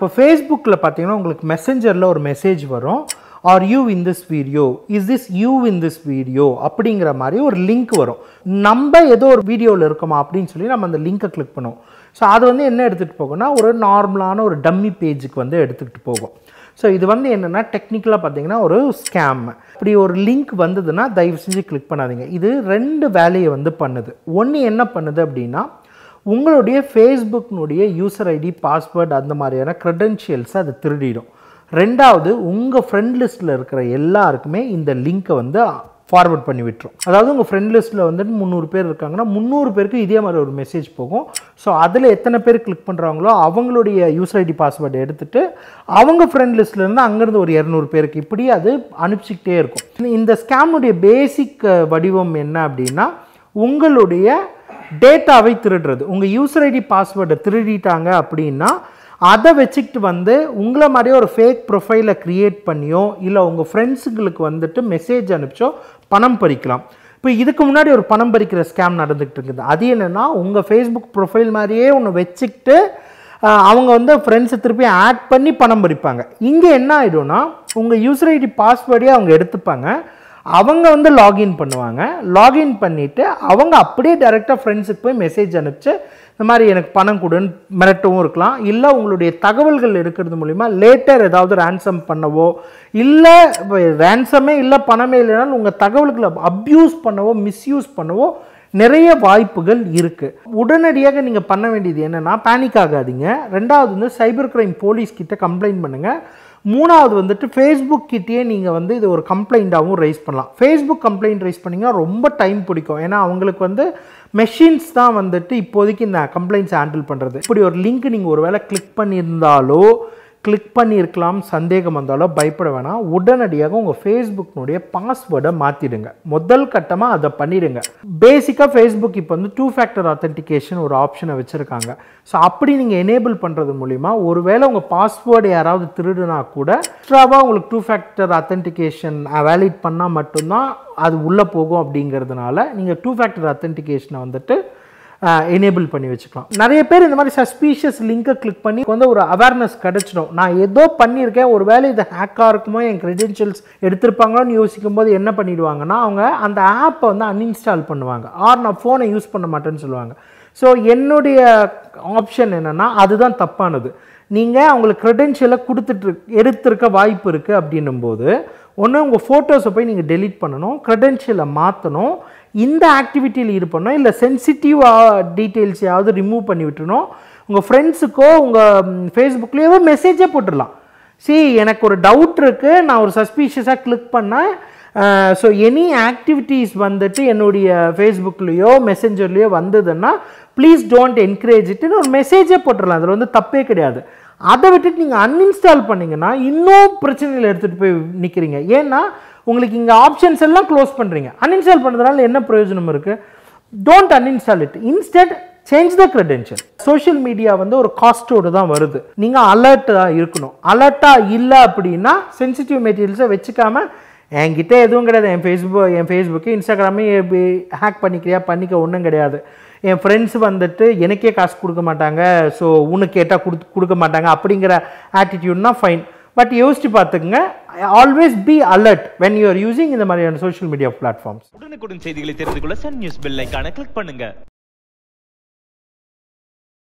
இப்போ ஃபேஸ்புக்கில் பார்த்தீங்கன்னா உங்களுக்கு மெசஞ்சரில் ஒரு மெசேஜ் வரும் are you in this video is this you in this video அப்படிங்கிற மாதிரி ஒரு லிங்க் வரும் நம்ம ஏதோ ஒரு வீடியோவில் இருக்கோமா அப்படின்னு சொல்லி நம்ம அந்த லிங்க்கை கிளிக் பண்ணுவோம் ஸோ அது வந்து என்ன எடுத்துகிட்டு போகும்னா ஒரு நார்மலான ஒரு டம்மி பேஜுக்கு வந்து எடுத்துக்கிட்டு போகும் ஸோ இது வந்து என்னென்னா டெக்னிக்கலாக பார்த்தீங்கன்னா ஒரு ஸ்கேம் இப்படி ஒரு லிங்க் வந்ததுன்னா தயவு செஞ்சு கிளிக் பண்ணாதீங்க இது ரெண்டு வேலையை வந்து பண்ணுது ஒன்று என்ன பண்ணுது அப்படின்னா உங்களுடைய ஃபேஸ்புக்கினுடைய யூசர் ஐடி பாஸ்வேர்டு அந்த மாதிரியான க்ரெடென்ஷியல்ஸை அதை திருடிடும் ரெண்டாவது உங்கள் ஃப்ரெண்ட் லிஸ்ட்டில் இருக்கிற எல்லாருக்குமே இந்த லிங்க்கை வந்து ஃபார்வர்ட் பண்ணி விட்டுரும் அதாவது உங்கள் ஃப்ரெண்ட் லிஸ்ட்டில் வந்துட்டு முந்நூறு பேர் இருக்காங்கன்னா முந்நூறு பேருக்கு இதே மாதிரி ஒரு மெசேஜ் போகும் ஸோ அதில் எத்தனை பேர் கிளிக் பண்ணுறாங்களோ அவங்களுடைய யூசர் ஐடி பாஸ்வேர்டு எடுத்துகிட்டு அவங்க ஃப்ரெண்ட் லிஸ்ட்லேருந்து அங்கேருந்து ஒரு இரநூறு பேருக்கு இப்படி அது அனுப்பிச்சிக்கிட்டே இருக்கும் இந்த ஸ்கேமுடைய பேசிக் வடிவம் என்ன அப்படின்னா உங்களுடைய டேட்டாவை திருடுறது உங்கள் யூசர் ஐடி பாஸ்வேர்டை திருடிட்டாங்க அப்படின்னா அதை வச்சுக்கிட்டு வந்து உங்களை மாதிரியே ஒரு ஃபேக் ப்ரொஃபைலை க்ரியேட் பண்ணியோ இல்லை உங்கள் ஃப்ரெண்ட்ஸுங்களுக்கு வந்துட்டு மெசேஜ் அனுப்பிச்சோ பணம் பறிக்கலாம் இப்போ இதுக்கு முன்னாடி ஒரு பணம் பறிக்கிற ஸ்கேம் நடந்துகிட்டு இருக்குது அது என்னென்னா உங்கள் ஃபேஸ்புக் ப்ரொஃபைல் மாதிரியே ஒன்று வச்சுக்கிட்டு அவங்க வந்து ஃப்ரெண்ட்ஸை திருப்பி ஆட் பண்ணி பணம் பறிப்பாங்க இங்கே என்ன ஆகிடும்னா உங்கள் யூசர் ஐடி பாஸ்வேர்டே அவங்க எடுத்துப்பாங்க அவங்க வந்து லாகின் பண்ணுவாங்க லாகின் பண்ணிவிட்டு அவங்க அப்படியே டேரெக்டாக ஃப்ரெண்ட்ஸுக்கு போய் மெசேஜ் அனுப்பிச்சு இந்த மாதிரி எனக்கு பணம் கொடுன்னு மிரட்டவும் இருக்கலாம் இல்லை உங்களுடைய தகவல்கள் எடுக்கிறது மூலிமா லேட்டர் ஏதாவது ரேன்சம் பண்ணவோ இல்லை ரேன்சமே இல்லை பணமே இல்லைனாலும் உங்கள் தகவல்களை அப்யூஸ் பண்ணவோ மிஸ்யூஸ் பண்ணவோ நிறைய வாய்ப்புகள் இருக்குது உடனடியாக நீங்கள் பண்ண வேண்டியது என்னென்னா பேனிக் ஆகாதீங்க ரெண்டாவது வந்து சைபர் கிரைம் போலீஸ் கம்ப்ளைண்ட் பண்ணுங்கள் மூணாவது வந்துட்டு ஃபேஸ்புக் கிட்டேயே நீங்கள் வந்து இது ஒரு கம்ப்ளைண்ட்டாகவும் ரைஸ் பண்ணலாம் ஃபேஸ்புக் கம்ப்ளைண்ட் ரைஸ் பண்ணிங்கன்னா ரொம்ப டைம் பிடிக்கும் ஏன்னா அவங்களுக்கு வந்து மெஷின்ஸ் தான் வந்துட்டு இப்போதைக்கு இந்த கம்ப்ளைண்ட்ஸ் ஹேண்டில் பண்ணுறது இப்படி ஒரு லிங்க் நீங்கள் ஒரு வேளை கிளிக் பண்ணியிருந்தாலோ கிளிக் பண்ணியிருக்கலாம் சந்தேகம் வந்தாலும் பயப்பட வேணாம் உடனடியாக உங்கள் ஃபேஸ்புக்னுடைய பாஸ்வேர்டை மாற்றிடுங்க முதல் கட்டமாக அதை பண்ணிடுங்க பேசிக்காக ஃபேஸ்புக் இப்போ வந்து டூ ஃபேக்டர் ஆத்தென்டிகேஷன் ஒரு ஆப்ஷனை வச்சுருக்காங்க ஸோ அப்படி நீங்கள் எனேபிள் பண்ணுறது மூலிமா ஒருவேளை உங்கள் பாஸ்வேர்டு யாராவது திருடுனா கூட எக்ஸ்ட்ராவாக உங்களுக்கு டூ ஃபேக்டர் அத்தென்டிகேஷன் வேலிட் பண்ணால் மட்டும்தான் அது உள்ளே போகும் அப்படிங்கிறதுனால நீங்கள் டூ ஃபேக்டர் அத்தென்டிகேஷனை வந்துட்டு எனேபிள் பண்ணி வச்சுக்கலாம் நிறைய பேர் இந்த மாதிரி சஸ்பீஷியஸ் லிங்கை கிளிக் பண்ணி வந்து ஒரு அவேர்னஸ் கிடச்சிடும் நான் ஏதோ பண்ணியிருக்கேன் ஒரு வேலை இது ஹேக்காக இருக்குமோ என் க்ரெடென்ஷியல்ஸ் எடுத்திருப்பாங்களோன்னு யோசிக்கும் போது என்ன பண்ணிடுவாங்கன்னா அவங்க அந்த ஆப்பை வந்து அன்இன்ஸ்டால் பண்ணுவாங்க ஆர் நான் ஃபோனை யூஸ் பண்ண மாட்டேன்னு சொல்லுவாங்க ஸோ என்னுடைய ஆப்ஷன் என்னென்னா அதுதான் தப்பானது நீங்கள் அவங்களுக்கு க்ரெடென்ஷியலை கொடுத்துட்டு எடுத்திருக்க வாய்ப்பு இருக்குது அப்படின்னும் போது ஒன்று உங்கள் ஃபோட்டோஸை போய் நீங்கள் டெலிட் பண்ணணும் க்ரெடென்ஷியலை மாற்றணும் இந்த ஆக்டிவிட்டியில் இருப்பணும் இல்லை சென்சிட்டிவ் டீட்டெயில்ஸ் யாவது ரிமூவ் பண்ணி விட்டுணும் உங்கள் ஃப்ரெண்ட்ஸுக்கோ உங்கள் ஃபேஸ்புக்லேயோ மெசேஜே போட்டுடலாம் சி எனக்கு ஒரு டவுட் இருக்குது நான் ஒரு சஸ்பீஷியஸாக கிளிக் பண்ணேன் ஸோ எனி ஆக்டிவிட்டீஸ் வந்துட்டு என்னுடைய ஃபேஸ்புக்லேயோ மெசேஞ்சர்லேயோ வந்ததுன்னா ப்ளீஸ் டோன்ட் என்கரேஜ் இட்டுன்னு ஒரு மெசேஜே போட்டுடலாம் அதில் வந்து தப்பே கிடையாது அதை விட்டுட்டு நீங்கள் அன்இன்ஸ்டால் பண்ணிங்கன்னா இன்னும் பிரச்சனையில் எடுத்துகிட்டு போய் நிற்கிறீங்க ஏன்னா உங்களுக்கு இங்கே ஆப்ஷன்ஸ் எல்லாம் க்ளோஸ் பண்ணுறீங்க அன்இன்ஸ்டால் பண்ணுறதுனால என்ன பிரயோஜனம் இருக்குது don't uninstall it instead change the credential social media வந்து ஒரு காஸ்ட்டோடு தான் வருது நீங்கள் அலர்ட்டாக இருக்கணும் அலர்ட்டாக இல்லை அப்படின்னா சென்சிட்டிவ் மெட்டீரியல்ஸை வச்சுக்காமல் என்கிட்ட எதுவும் கிடையாது என் ஃபேஸ்புக் என் ஃபேஸ்புக்கு இன்ஸ்டாகிராமே எப்படி ஹேக் பண்ணிக்கிறியா பண்ணிக்க ஒன்றும் கிடையாது என் ஃப்ரெண்ட்ஸ் வந்துட்டு எனக்கே காசு கொடுக்க மாட்டாங்க ஸோ உனக்கு கேட்டால் கொடுத்து கொடுக்க மாட்டாங்க அப்படிங்கிற ஆட்டிடியூட்னா ஃபைன் பட் யோசிச்சு பார்த்துக்குங்க always be alert when you are using இந்த மாதிரியான சோஷியல் மீடியா பிளாட்ஃபார்ம்ஸ் உடனுக்குடன் செய்திகளை தெரிந்து கொள்ள சன் நியூஸ் பில்லைக்கான கிளிக் பண்ணுங்க